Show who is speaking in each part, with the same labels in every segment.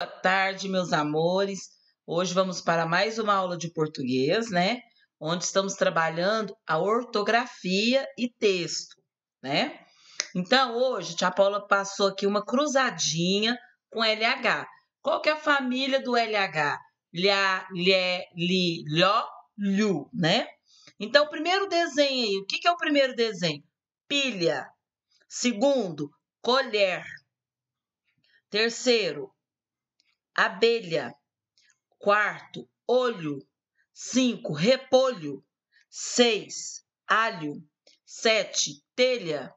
Speaker 1: Boa tarde, meus amores. Hoje vamos para mais uma aula de português, né? Onde estamos trabalhando a ortografia e texto, né? Então, hoje, tia Paula passou aqui uma cruzadinha com LH. Qual que é a família do LH? Lha, lhe, li, lhó, lhu, né? Então, primeiro desenho aí, o que, que é o primeiro desenho? Pilha. Segundo, colher. Terceiro, abelha. Quarto, olho. Cinco, repolho. Seis, alho. Sete, telha.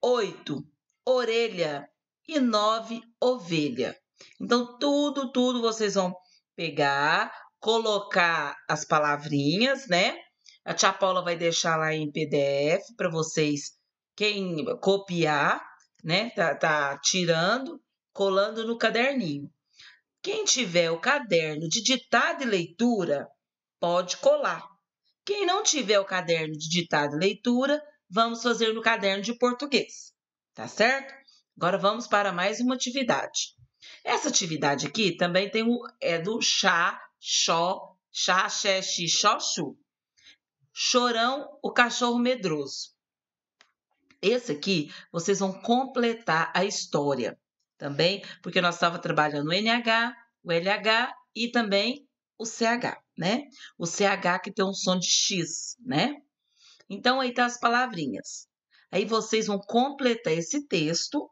Speaker 1: Oito, orelha. E nove, ovelha. Então, tudo, tudo vocês vão pegar, colocar as palavrinhas, né? A tia Paula vai deixar lá em PDF para vocês quem copiar, né? Tá, tá tirando, colando no caderninho. Quem tiver o caderno de ditado e leitura, pode colar. Quem não tiver o caderno de ditado e leitura, vamos fazer no caderno de português. Tá certo? Agora vamos para mais uma atividade. Essa atividade aqui também tem o, é do chá, xó, chá, xé, xi, xó, Chorão, o cachorro medroso. Esse aqui, vocês vão completar a história também, porque nós estava trabalhando o NH, o LH e também o CH, né? O CH que tem um som de X, né? Então, aí tá as palavrinhas. Aí vocês vão completar esse texto.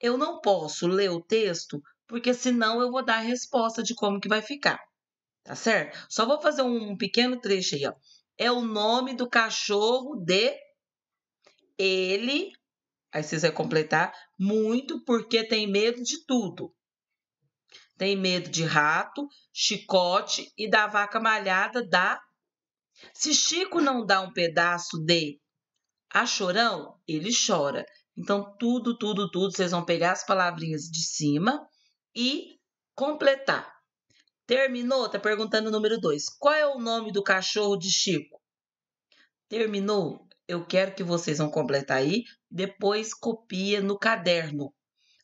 Speaker 1: Eu não posso ler o texto, porque senão eu vou dar a resposta de como que vai ficar. Tá certo? Só vou fazer um pequeno trecho aí, ó. É o nome do cachorro de ele Aí vocês vão completar muito porque tem medo de tudo. Tem medo de rato, chicote e da vaca malhada dá. Se Chico não dá um pedaço de a chorão, ele chora. Então, tudo, tudo, tudo, vocês vão pegar as palavrinhas de cima e completar. Terminou? Tá perguntando o número 2. Qual é o nome do cachorro de Chico? Terminou? Eu quero que vocês vão completar aí. Depois copia no caderno.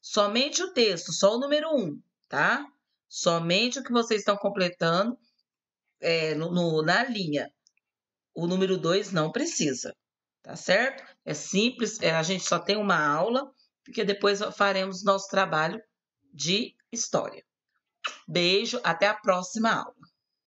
Speaker 1: Somente o texto, só o número 1, um, tá? Somente o que vocês estão completando é, no, no, na linha. O número 2 não precisa, tá certo? É simples, é, a gente só tem uma aula, porque depois faremos nosso trabalho de história. Beijo, até a próxima aula.